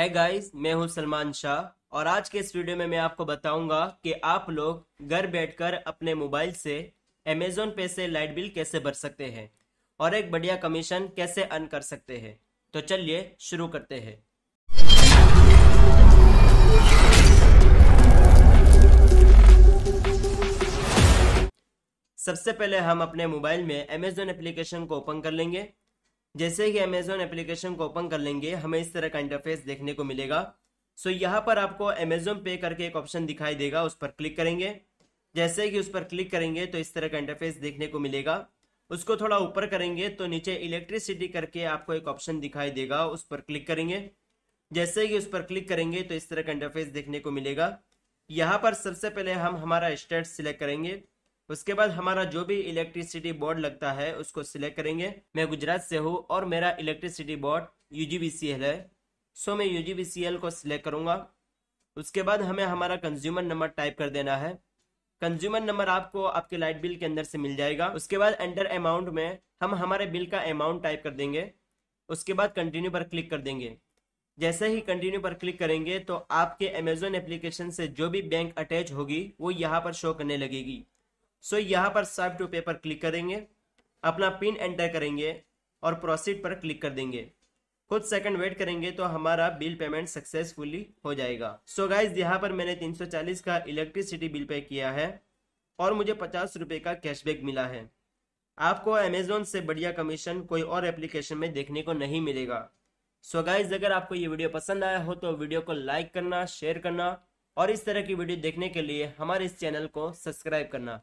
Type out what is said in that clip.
है गाइस मैं हूं सलमान शाह और आज के इस वीडियो में मैं आपको बताऊंगा कि आप लोग घर बैठकर अपने मोबाइल से अमेजोन पे से लाइट बिल कैसे भर सकते हैं और एक बढ़िया कमीशन कैसे अर्न कर सकते हैं तो चलिए शुरू करते हैं सबसे पहले हम अपने मोबाइल में अमेजोन एप्लीकेशन को ओपन कर लेंगे जैसे ही अमेजोन एप्लीकेशन को ओपन कर लेंगे हमें इस तरह का इंटरफेस देखने को मिलेगा सो so, यहाँ पर आपको अमेजोन पे करके एक ऑप्शन दिखाई देगा उस पर क्लिक करेंगे जैसे कि उस पर क्लिक करेंगे तो इस तरह का इंटरफेस देखने को मिलेगा उसको थोड़ा ऊपर करेंगे तो नीचे इलेक्ट्रिसिटी करके आपको एक ऑप्शन दिखाई देगा उस पर क्लिक करेंगे जैसे कि उस पर क्लिक करेंगे तो इस तरह का इंटरफेस देखने को मिलेगा यहाँ पर सबसे पहले हम हमारा स्टेट सिलेक्ट करेंगे उसके बाद हमारा जो भी इलेक्ट्रिसिटी बोर्ड लगता है उसको सिलेक्ट करेंगे मैं गुजरात से हूँ और मेरा इलेक्ट्रिसिटी बोर्ड यू है सो मैं यू को सिलेक्ट करूँगा उसके बाद हमें हमारा कंज्यूमर नंबर टाइप कर देना है कंज्यूमर नंबर आपको आपके लाइट बिल के अंदर से मिल जाएगा उसके बाद एंटर अमाउंट में हम हमारे बिल का अमाउंट टाइप कर देंगे उसके बाद कंटिन्यू पर क्लिक कर देंगे जैसे ही कंटिन्यू पर क्लिक करेंगे तो आपके अमेजोन एप्लीकेशन से जो भी बैंक अटैच होगी वो यहाँ पर शो करने लगेगी सो यहाँ पर सब टू पे पर क्लिक करेंगे अपना पिन एंटर करेंगे और प्रोसीड पर क्लिक कर देंगे कुछ सेकंड वेट करेंगे तो हमारा बिल पेमेंट सक्सेसफुली हो जाएगा सो so गाइज यहाँ पर मैंने 340 का इलेक्ट्रिसिटी बिल पे किया है और मुझे पचास रुपये का कैशबैक मिला है आपको अमेजोन से बढ़िया कमीशन कोई और एप्लीकेशन में देखने को नहीं मिलेगा सो so गाइज अगर आपको ये वीडियो पसंद आया हो तो वीडियो को लाइक करना शेयर करना और इस तरह की वीडियो देखने के लिए हमारे इस चैनल को सब्सक्राइब करना